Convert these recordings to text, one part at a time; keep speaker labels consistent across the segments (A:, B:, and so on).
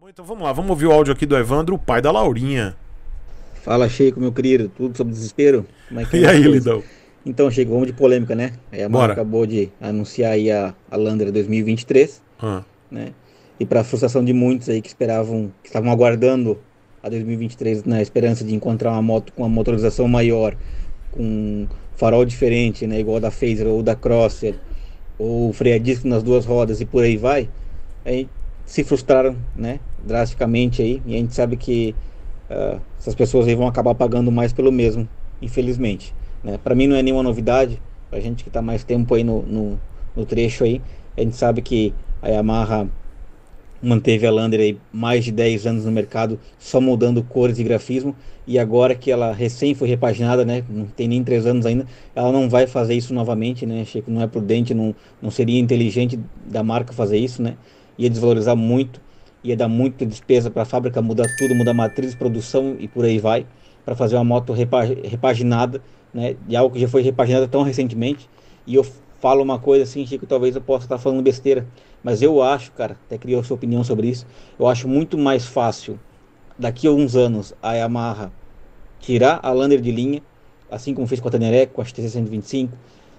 A: bom, então vamos lá, vamos ouvir o áudio aqui do Evandro, o pai da Laurinha. Fala, Chico, meu querido, tudo sobre desespero? É e é? aí, Lidão?
B: Então, Chico, vamos de polêmica, né? É, a Bora. acabou de anunciar aí a, a Landra 2023, ah. né? E para frustração de muitos aí que esperavam, que estavam aguardando a 2023 na né? esperança de encontrar uma moto com uma motorização maior, com farol diferente, né, igual da Phaser ou da Crosser, ou freio a disco nas duas rodas e por aí vai, aí se frustraram, né? Drasticamente aí. E a gente sabe que uh, essas pessoas aí vão acabar pagando mais pelo mesmo, infelizmente. Né? Para mim não é nenhuma novidade. Para gente que está mais tempo aí no, no, no, trecho aí, a gente sabe que a Yamaha manteve a Lander aí mais de 10 anos no mercado, só mudando cores e grafismo. E agora que ela recém foi repaginada, né, não tem nem 3 anos ainda, ela não vai fazer isso novamente, né? Achei que não é prudente, não, não seria inteligente da marca fazer isso, né? ia desvalorizar muito, ia dar muita despesa para a fábrica, mudar tudo, mudar matriz, produção e por aí vai, para fazer uma moto repaginada, né, de algo que já foi repaginada tão recentemente. E eu falo uma coisa assim, Chico, talvez eu possa estar falando besteira, mas eu acho, cara, até criou sua opinião sobre isso, eu acho muito mais fácil daqui a uns anos a Yamaha tirar a Lander de linha, assim como fez com a Teneré, com a XT 125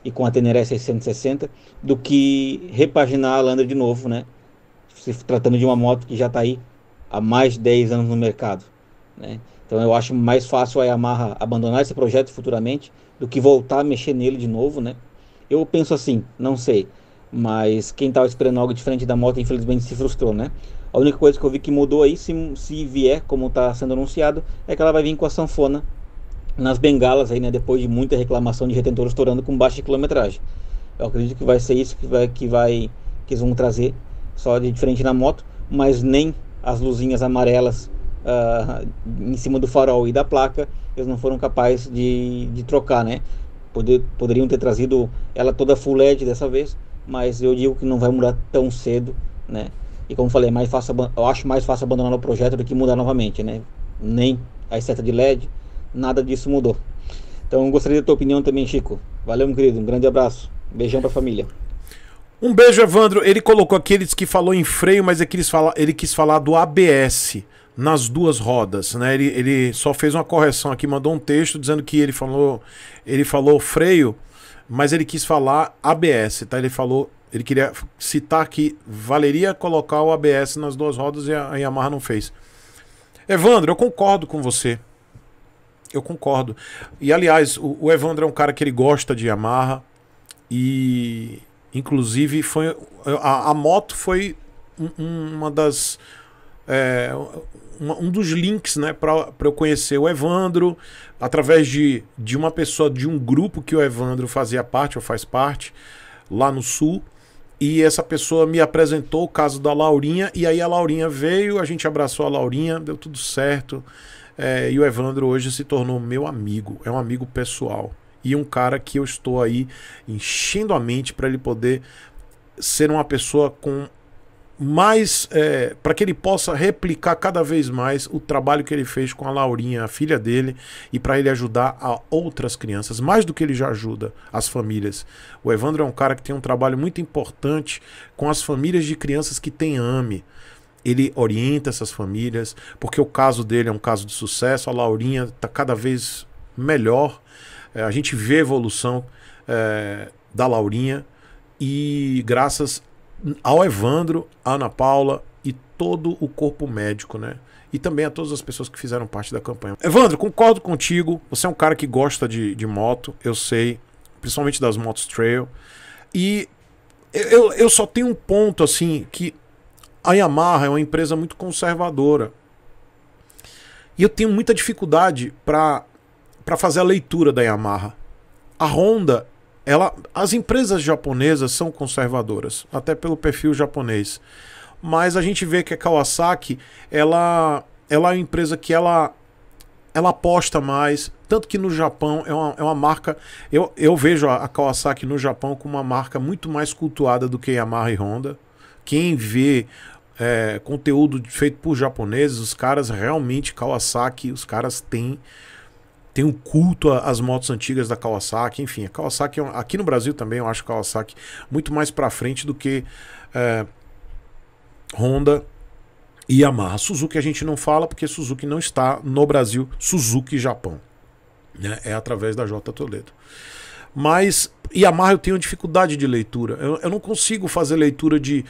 B: e com a Teneré 660, do que repaginar a Lander de novo, né? se tratando de uma moto que já está aí há mais de 10 anos no mercado. Né? Então eu acho mais fácil a Yamaha abandonar esse projeto futuramente do que voltar a mexer nele de novo. Né? Eu penso assim, não sei. Mas quem estava esperando algo diferente da moto, infelizmente, se frustrou, né? A única coisa que eu vi que mudou aí, se, se vier, como está sendo anunciado, é que ela vai vir com a sanfona nas bengalas aí, né? Depois de muita reclamação de retentor estourando com baixa quilometragem. Eu acredito que vai ser isso que vai que vai que eles vão trazer só de frente na moto, mas nem as luzinhas amarelas uh, em cima do farol e da placa eles não foram capazes de, de trocar, né? Poder, poderiam ter trazido ela toda full LED dessa vez, mas eu digo que não vai mudar tão cedo, né? E como falei, é mais fácil, eu acho mais fácil abandonar o projeto do que mudar novamente, né? Nem a seta de LED, nada disso mudou. Então gostaria da tua opinião também, Chico. Valeu, meu querido. Um grande abraço. Beijão pra família.
A: Um beijo, Evandro. Ele colocou aqui, ele disse que falou em freio, mas é que ele quis falar do ABS nas duas rodas, né? Ele, ele só fez uma correção aqui, mandou um texto dizendo que ele falou, ele falou freio, mas ele quis falar ABS, tá? Ele falou, ele queria citar que valeria colocar o ABS nas duas rodas e a, a Yamaha não fez. Evandro, eu concordo com você. Eu concordo. E aliás, o, o Evandro é um cara que ele gosta de Yamaha e Inclusive, foi a, a moto foi um, uma das. É, um dos links né, para eu conhecer o Evandro, através de, de uma pessoa de um grupo que o Evandro fazia parte, ou faz parte, lá no Sul. E essa pessoa me apresentou o caso da Laurinha, e aí a Laurinha veio, a gente abraçou a Laurinha, deu tudo certo. É, e o Evandro hoje se tornou meu amigo, é um amigo pessoal e um cara que eu estou aí enchendo a mente para ele poder ser uma pessoa com mais é, para que ele possa replicar cada vez mais o trabalho que ele fez com a Laurinha, a filha dele, e para ele ajudar a outras crianças, mais do que ele já ajuda as famílias. O Evandro é um cara que tem um trabalho muito importante com as famílias de crianças que têm AME. Ele orienta essas famílias, porque o caso dele é um caso de sucesso, a Laurinha está cada vez melhor. É, a gente vê a evolução é, da Laurinha e graças ao Evandro, à Ana Paula e todo o corpo médico, né? E também a todas as pessoas que fizeram parte da campanha. Evandro, concordo contigo. Você é um cara que gosta de, de moto, eu sei, principalmente das motos trail. E eu, eu só tenho um ponto assim que a Yamaha é uma empresa muito conservadora. E eu tenho muita dificuldade para para fazer a leitura da Yamaha. A Honda, ela, as empresas japonesas são conservadoras, até pelo perfil japonês. Mas a gente vê que a Kawasaki, ela, ela é uma empresa que ela ela aposta mais. Tanto que no Japão é uma, é uma marca. Eu, eu vejo a Kawasaki no Japão como uma marca muito mais cultuada do que Yamaha e Honda. Quem vê é, conteúdo feito por japoneses, os caras realmente, Kawasaki, os caras têm tem um culto às motos antigas da Kawasaki, enfim, a Kawasaki é aqui no Brasil também eu acho a Kawasaki muito mais para frente do que é, Honda e Yamaha. Suzuki a gente não fala porque Suzuki não está no Brasil, Suzuki Japão, né? é através da J Toledo. Mas Yamaha eu tenho dificuldade de leitura, eu, eu não consigo fazer leitura de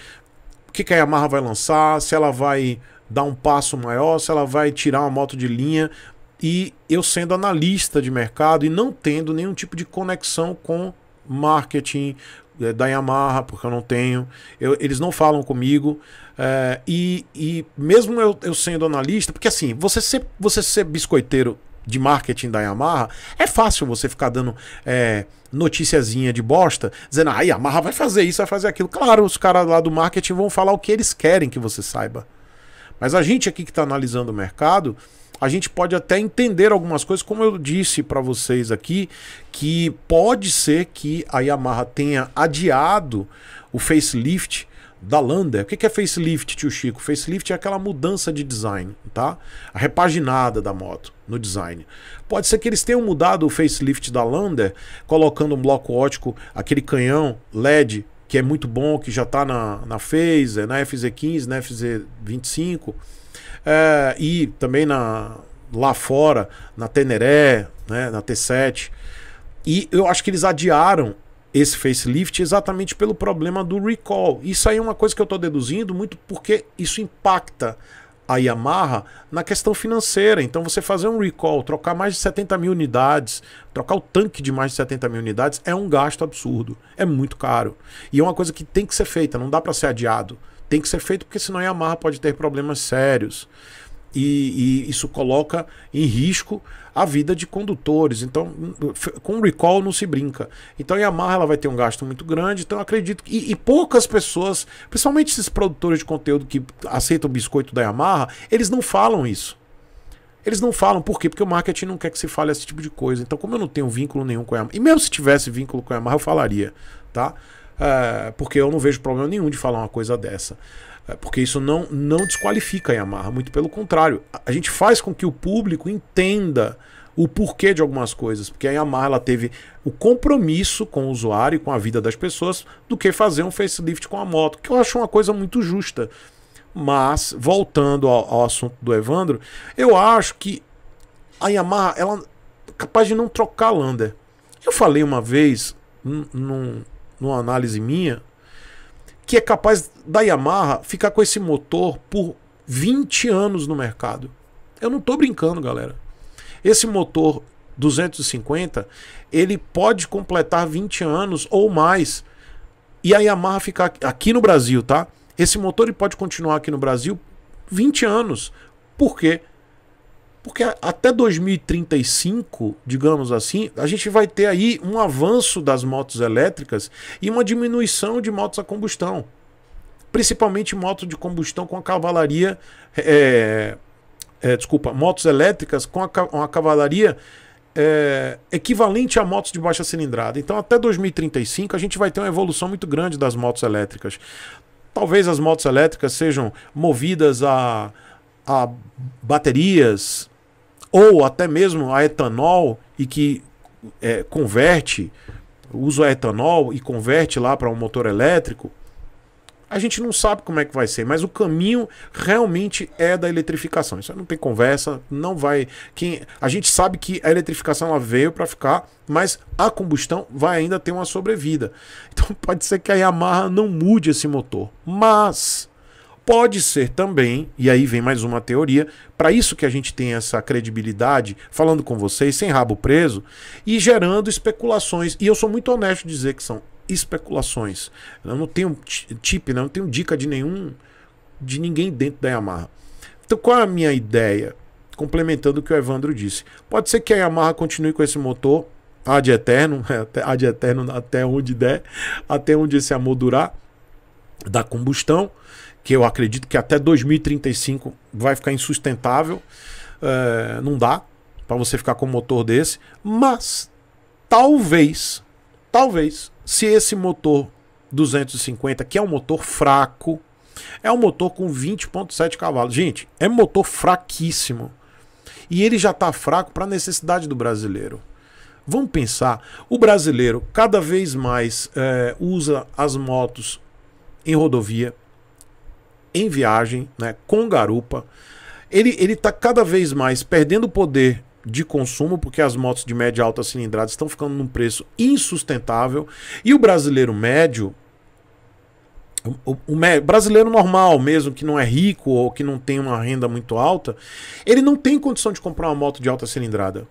A: o que, que a Yamaha vai lançar, se ela vai dar um passo maior, se ela vai tirar uma moto de linha e eu sendo analista de mercado e não tendo nenhum tipo de conexão com marketing é, da Yamaha, porque eu não tenho, eu, eles não falam comigo. É, e, e mesmo eu, eu sendo analista, porque assim, você ser, você ser biscoiteiro de marketing da Yamaha, é fácil você ficar dando é, noticiazinha de bosta, dizendo, ah, Yamaha vai fazer isso, vai fazer aquilo. Claro, os caras lá do marketing vão falar o que eles querem que você saiba. Mas a gente aqui que está analisando o mercado, a gente pode até entender algumas coisas, como eu disse para vocês aqui, que pode ser que a Yamaha tenha adiado o facelift da Lander. O que é facelift, tio Chico? Facelift é aquela mudança de design, tá? A repaginada da moto no design. Pode ser que eles tenham mudado o facelift da Lander, colocando um bloco ótico, aquele canhão LED, que é muito bom, que já está na, na Phaser, na FZ15, na FZ25 é, e também na, lá fora, na Teneré, né, na T7. E eu acho que eles adiaram esse facelift exatamente pelo problema do recall. Isso aí é uma coisa que eu estou deduzindo muito porque isso impacta a Yamaha na questão financeira. Então você fazer um recall, trocar mais de 70 mil unidades, trocar o tanque de mais de 70 mil unidades é um gasto absurdo, é muito caro. E é uma coisa que tem que ser feita, não dá para ser adiado tem que ser feito porque senão a Yamaha pode ter problemas sérios. E, e, isso coloca em risco a vida de condutores. Então, com recall não se brinca. Então, a Yamaha ela vai ter um gasto muito grande. Então, acredito que. E, e, poucas pessoas, principalmente esses produtores de conteúdo que aceitam o biscoito da Yamaha, eles não falam isso. Eles não falam, por quê? Porque o marketing não quer que se fale esse tipo de coisa. Então, como eu não tenho vínculo nenhum com a Yamaha, e mesmo se tivesse vínculo com a Yamaha, eu falaria, tá? é, porque eu não vejo problema nenhum de falar uma coisa dessa. É, porque isso não, não desqualifica a Yamaha, muito pelo contrário. A gente faz com que o público entenda o porquê de algumas coisas, porque a Yamaha ela teve o compromisso com o usuário e com a vida das pessoas do que fazer um facelift com a moto, que eu acho uma coisa muito justa. Mas, voltando ao, ao assunto do Evandro, eu acho que a Yamaha ela é capaz de não trocar lander. Eu falei uma vez num, numa análise minha, que é capaz da Yamaha ficar com esse motor por 20 anos no mercado. Eu não estou brincando, galera. Esse motor 250, ele pode completar 20 anos ou mais. E a Yamaha ficar aqui no Brasil, tá? Esse motor ele pode continuar aqui no Brasil 20 anos. Por quê? Porque até 2035, digamos assim, a gente vai ter aí um avanço das motos elétricas e uma diminuição de motos a combustão. Principalmente motos de combustão com a cavalaria. É, é, desculpa, motos elétricas com a, uma cavalaria é, equivalente a motos de baixa cilindrada. Então, até 2035, a gente vai ter uma evolução muito grande das motos elétricas. Talvez as motos elétricas sejam movidas a a baterias ou até mesmo a etanol e que é, converte, usa etanol e converte lá para um motor elétrico, a gente não sabe como é que vai ser, mas o caminho realmente é da eletrificação. Isso não tem conversa, não vai. Quem a gente sabe que a eletrificação ela veio para ficar, mas a combustão vai ainda ter uma sobrevida. Então pode ser que a Yamaha não mude esse motor, mas Pode ser também, e aí vem mais uma teoria, para isso que a gente tem essa credibilidade, falando com vocês, sem rabo preso, e gerando especulações. E eu sou muito honesto em dizer que são especulações. Eu não tenho tip, né? não tenho dica de nenhum, de ninguém dentro da Yamaha. Então qual é a minha ideia? Complementando o que o Evandro disse. Pode ser que a Yamaha continue com esse motor ad eterno, ad eterno até onde der, até onde esse amor durar, da combustão que eu acredito que até 2035 vai ficar insustentável. É, não dá para você ficar com um motor desse, mas talvez, talvez, se esse motor 250, que é um motor fraco, é um motor com 20.7 cavalos. Gente, é motor fraquíssimo. E ele já está fraco para a necessidade do brasileiro. Vamos pensar, o brasileiro cada vez mais é, usa as motos em rodovia, em viagem, né, com garupa. Ele ele está cada vez mais perdendo poder de consumo, porque as motos de média e alta cilindrada estão ficando num preço insustentável. E o brasileiro médio, o, o, o, brasileiro normal mesmo, que não é rico ou que não tem uma renda muito alta, ele não tem condição de comprar uma moto de alta cilindrada.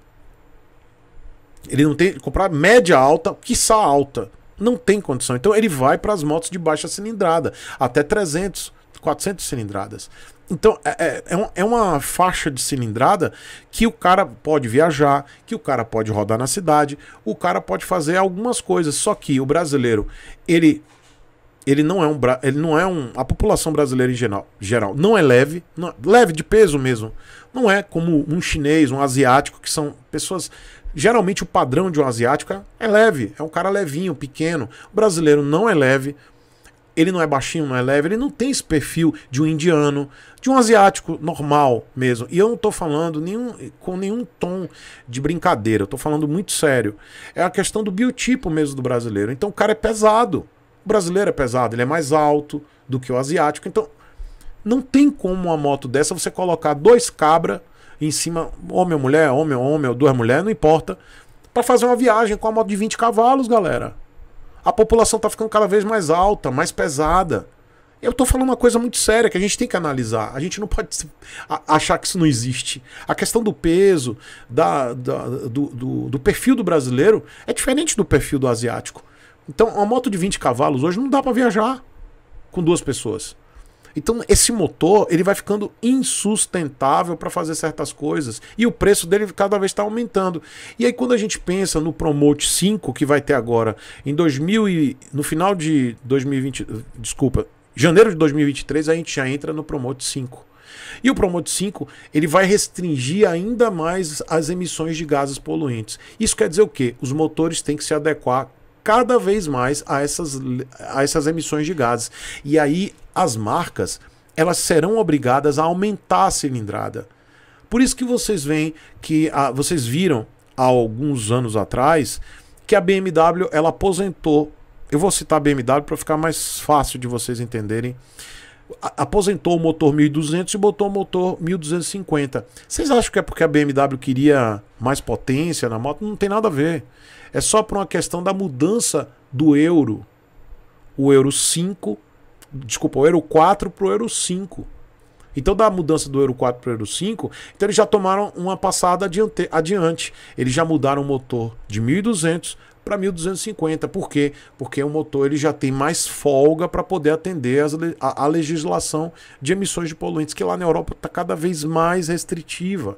A: Ele não tem. Comprar média alta, quiçá alta. Não tem condição. Então ele vai para as motos de baixa cilindrada, até 300. 400 cilindradas. Então, é, é, é, é, uma faixa de cilindrada que o cara pode viajar, que o cara pode rodar na cidade, o cara pode fazer algumas coisas. Só que o brasileiro, ele. Ele não é um. Ele não é um. A população brasileira em geral, geral não é leve. Não, é, leve de peso mesmo. Não é como um chinês, um asiático, que são pessoas. Geralmente o padrão de um asiático é, é leve. É um cara levinho, pequeno. O brasileiro não é leve. Ele não é baixinho, não é leve, ele não tem esse perfil de um indiano, de um asiático normal mesmo. E eu não estou falando nenhum, com nenhum tom de brincadeira, eu estou falando muito sério. É a questão do biotipo mesmo do brasileiro. Então o cara é pesado. O brasileiro é pesado, ele é mais alto do que o asiático. Então não tem como uma moto dessa você colocar dois cabra em cima, homem ou mulher, homem ou homem, ou duas mulheres, não importa, para fazer uma viagem com uma moto de 20 cavalos, galera a população está ficando cada vez mais alta, mais pesada. Eu estou falando uma coisa muito séria que a gente tem que analisar. A gente não pode achar que isso não existe. A questão do peso, da, da do, do, do perfil do brasileiro é diferente do perfil do asiático. Então, uma moto de 20 cavalos hoje não dá para viajar com duas pessoas. Então esse motor ele vai ficando insustentável para fazer certas coisas e o preço dele cada vez está aumentando. E aí quando a gente pensa no Promote 5 que vai ter agora em 2000 e no final de 2020, desculpa, janeiro de 2023 a gente já entra no Promote 5. E o Promote 5 ele vai restringir ainda mais as emissões de gases poluentes. Isso quer dizer o quê? Os motores têm que se adequar cada vez mais a essas, a essas emissões de gases. E aí as marcas elas serão obrigadas a aumentar a cilindrada. Por isso que vocês veem que a, ah, vocês viram há alguns anos atrás que a BMW ela aposentou. Eu vou citar a BMW para ficar mais fácil de vocês entenderem. aposentou o motor 1200 e botou o motor 1250. Vocês acham que é porque a BMW queria mais potência na moto? Não tem nada a ver. É só por uma questão da mudança do euro. O euro 5 desculpa, o Euro 4 para o Euro 5. Então, da mudança do Euro 4 para o Euro 5, então eles já tomaram uma passada adiante, adiante. Eles já mudaram o motor de 1.200 para 1.250. Por quê? Porque o motor ele já tem mais folga para poder atender as, a, a, legislação de emissões de poluentes, que lá na Europa está cada vez mais restritiva.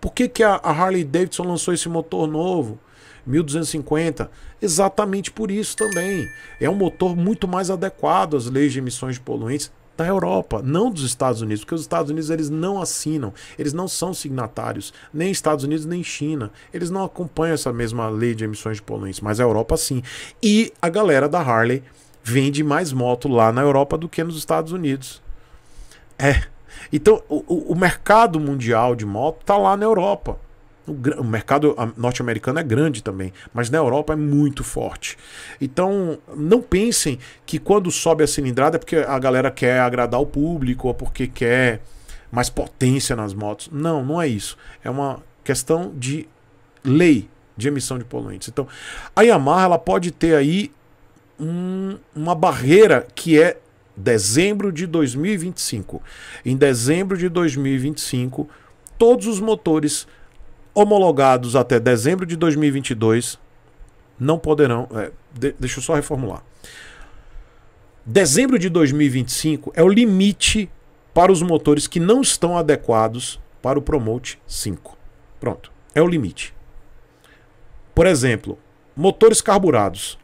A: Por que, que a, a Harley Davidson lançou esse motor novo? 1250, exatamente por isso também. É um motor muito mais adequado às leis de emissões de poluentes da Europa, não dos Estados Unidos, porque os Estados Unidos eles não assinam, eles não são signatários, nem Estados Unidos nem China, eles não acompanham essa mesma lei de emissões de poluentes, mas a Europa sim. E a galera da Harley vende mais moto lá na Europa do que nos Estados Unidos. É. Então, o, o mercado mundial de moto está lá na Europa. O, mercado norte-americano é grande também, mas na Europa é muito forte. Então, não pensem que quando sobe a cilindrada é porque a galera quer agradar o público ou porque quer mais potência nas motos. Não, não é isso. É uma questão de lei de emissão de poluentes. Então, a Yamaha ela pode ter aí um, uma barreira que é dezembro de 2025. Em dezembro de 2025, todos os motores homologados até dezembro de 2022 não poderão. É, de, deixa eu só reformular. Dezembro de 2025 é o limite para os motores que não estão adequados para o Promote 5. Pronto, é o limite. Por exemplo, motores carburados.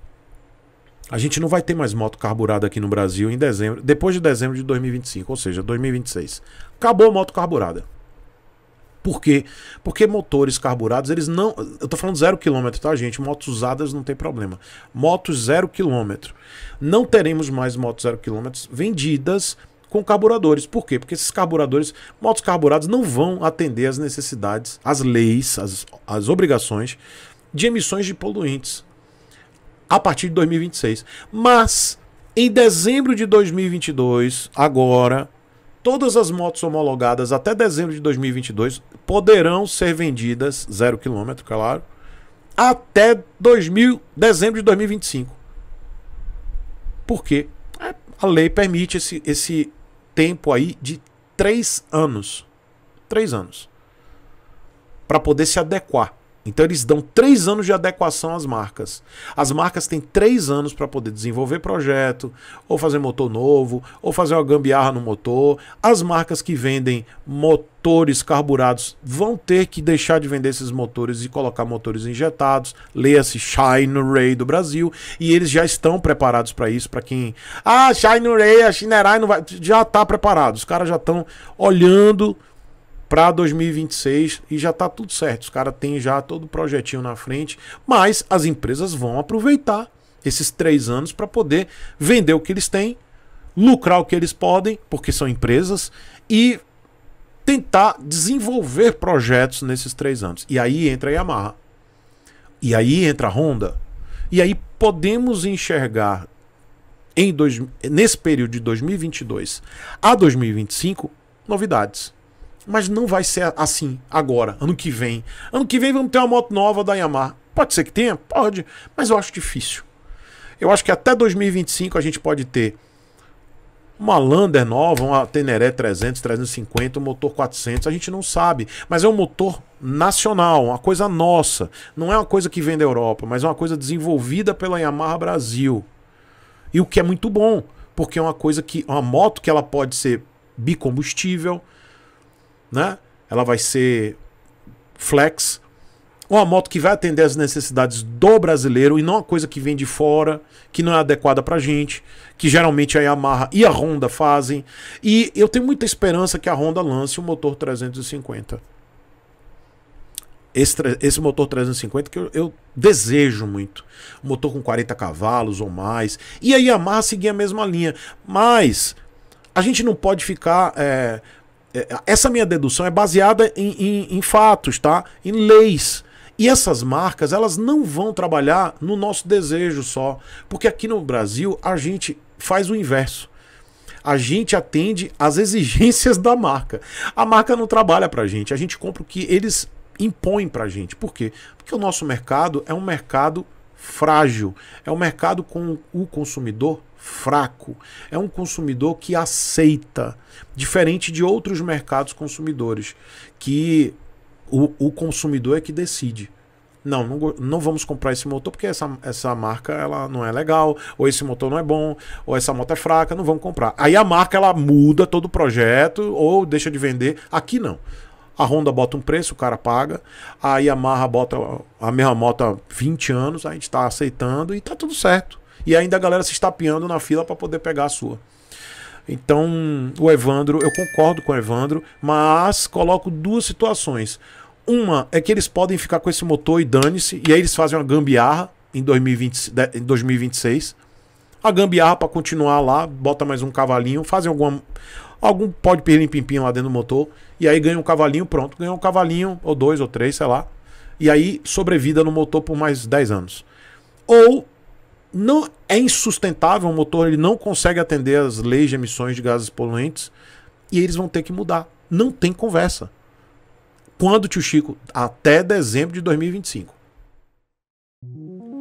A: A gente não vai ter mais moto carburada aqui no Brasil em dezembro, depois de dezembro de 2025, ou seja, 2026. Acabou a moto carburada. Por quê? Porque motores carburados, eles não. Eu tô falando zero quilômetro, tá, gente? Motos usadas não tem problema. Motos zero quilômetro. Não teremos mais motos zero quilômetros vendidas com carburadores. Por quê? Porque esses carburadores, motos carburados, não vão atender as necessidades, as leis, as as obrigações de emissões de poluentes a partir de 2026. Mas, em dezembro de 2022, agora, todas as motos homologadas até dezembro de 2022 poderão ser vendidas, zero quilômetro, claro, até 2000, dezembro de 2025. Por quê? É, a lei permite esse, esse tempo aí de três anos. Três anos. Para poder se adequar. Então eles dão três anos de adequação às marcas. As marcas têm três anos para poder desenvolver projeto, ou fazer motor novo, ou fazer uma gambiarra no motor. As marcas que vendem motores carburados vão ter que deixar de vender esses motores e colocar motores injetados. Leia-se Shine Ray do Brasil. E eles já estão preparados para isso. Para quem. Ah, Shine Ray, a Shinerai não vai. Já está preparado. Os caras já estão olhando para 2026 e já está tudo certo. Os caras têm já todo o projetinho na frente, mas as empresas vão aproveitar esses três anos para poder vender o que eles têm, lucrar o que eles podem, porque são empresas, e tentar desenvolver projetos nesses três anos. E aí entra a Yamaha. E aí entra a Honda. E aí podemos enxergar em dois, nesse período de 2022 a 2025 novidades. Mas não vai ser assim agora, ano que vem. Ano que vem vamos ter uma moto nova da Yamaha. Pode ser que tenha? Pode, mas eu acho difícil. Eu acho que até 2025 a gente pode ter uma Lander nova, uma Teneré 300, 350, um motor 400, a gente não sabe. Mas é um motor nacional, uma coisa nossa. Não é uma coisa que vem da Europa, mas é uma coisa desenvolvida pela Yamaha Brasil. E o que é muito bom, porque é uma coisa que, uma moto que ela pode ser bicombustível, né? Ela vai ser flex, uma moto que vai atender às necessidades do brasileiro e não uma coisa que vem de fora, que não é adequada pra gente, que geralmente a Yamaha e a Honda fazem. E eu tenho muita esperança que a Honda lance o um motor 350. Esse, esse motor 350 que eu, eu desejo muito. Um motor com 40 cavalos ou mais. E a Yamaha seguir a mesma linha. Mas a gente não pode ficar. É, é, é, essa minha dedução é baseada em, em, em fatos, tá? Em leis. E essas marcas, elas não vão trabalhar no nosso desejo só. Porque aqui no Brasil, a gente faz o inverso. A gente atende às exigências da marca. A marca não trabalha para a gente, a gente compra o que eles impõem para a gente. Por quê? Porque o nosso mercado é um mercado frágil, é um mercado com o consumidor fraco, é um consumidor que aceita, diferente de outros mercados consumidores, que o, o consumidor é que decide. Não, não, não, vamos comprar esse motor porque essa, essa marca ela não é legal, ou esse motor não é bom, ou essa moto é fraca, não vamos comprar. Aí a marca ela muda todo o projeto ou deixa de vender. Aqui não. A Honda bota um preço, o cara paga. A Yamaha bota a mesma moto há 20 anos, a gente está aceitando e tá tudo certo. E ainda a galera se estapeando na fila para poder pegar a sua. Então, o Evandro, eu concordo com o Evandro, mas coloco duas situações. Uma é que eles podem ficar com esse motor e dane-se, e aí eles fazem uma gambiarra em, 2020, em 2026. A gambiarra para continuar lá, bota mais um cavalinho, fazem alguma, Algum pode um pimpim lá dentro do motor. E aí ganha um cavalinho, pronto. Ganhou um cavalinho, ou dois, ou três, sei lá. E aí sobrevida no motor por mais 10 anos. Ou não é insustentável, o motor ele não consegue atender às leis de emissões de gases poluentes. E eles vão ter que mudar. Não tem conversa. Quando, tio Chico? Até dezembro de 2025.